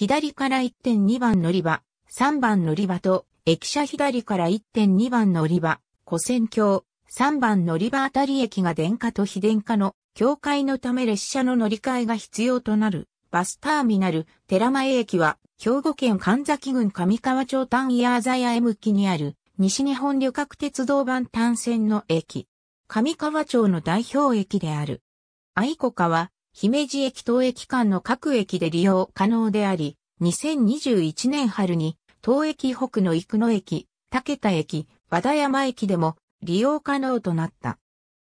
左から1.2番乗り場、3番乗り場と、駅舎左から1.2番乗り場、古戦橋、3番乗り場あたり駅が電化と非電化の境界のため列車の乗り換えが必要となる。バスターミナル、寺前駅は、兵庫県神崎郡上川町丹ざや屋 M きにある、西日本旅客鉄道版単線の駅。上川町の代表駅である。愛子川、姫路駅東駅間の各駅で利用可能であり、2021年春に、東駅北の生野駅、竹田駅、和田山駅でも利用可能となった。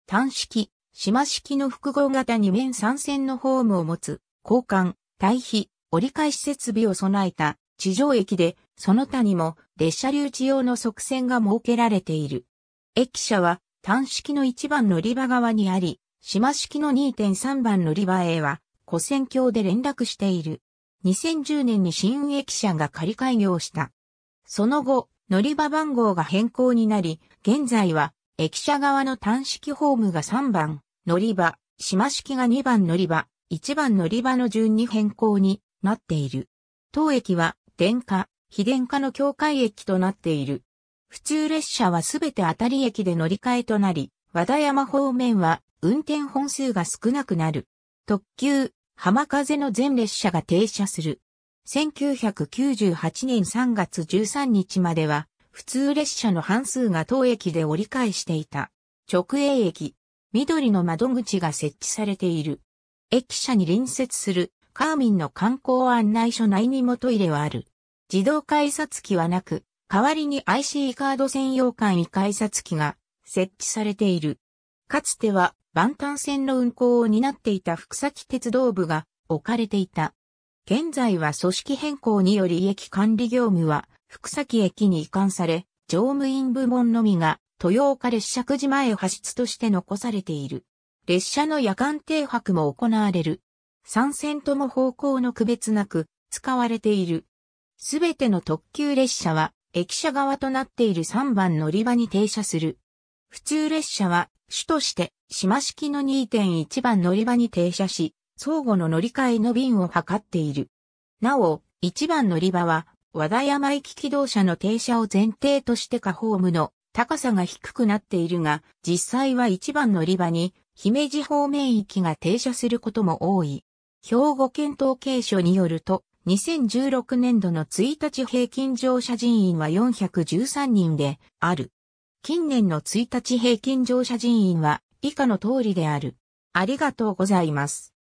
単式、島式の複合型2面3線のホームを持つ、交換、対比、折り返し設備を備えた地上駅で、その他にも列車留置用の側線が設けられている。駅舎は単式の一番乗り場側にあり、島式の2.3番乗り場へは、古戦橋で連絡している。2010年に新駅舎が仮開業した。その後、乗り場番号が変更になり、現在は、駅舎側の単式ホームが3番、乗り場、島式が2番乗り場、1番乗り場の順に変更になっている。当駅は、電化、非電化の境界駅となっている。普通列車はすべて当たり駅で乗り換えとなり、和田山方面は運転本数が少なくなる。特急、浜風の全列車が停車する。1998年3月13日までは、普通列車の半数が当駅で折り返していた。直営駅、緑の窓口が設置されている。駅舎に隣接するカーミンの観光案内所内にもトイレはある。自動改札機はなく、代わりに IC カード専用簡易改札機が設置されている。かつては、万端線の運行を担っていた福崎鉄道部が置かれていた。現在は組織変更により駅管理業務は福崎駅に移管され、乗務員部門のみが豊岡列車くじ前発出として残されている。列車の夜間停泊も行われる。三線とも方向の区別なく使われている。すべての特急列車は駅舎側となっている3番乗り場に停車する。普通列車は主として島式の2.1番乗り場に停車し、相互の乗り換えの便を図っている。なお、1番乗り場は和田山行き機動車の停車を前提として下ホームの高さが低くなっているが、実際は1番乗り場に姫路方面行きが停車することも多い。兵庫県統計所によると、2016年度の1日平均乗車人員は413人である。近年の1日平均乗車人員は以下の通りである。ありがとうございます。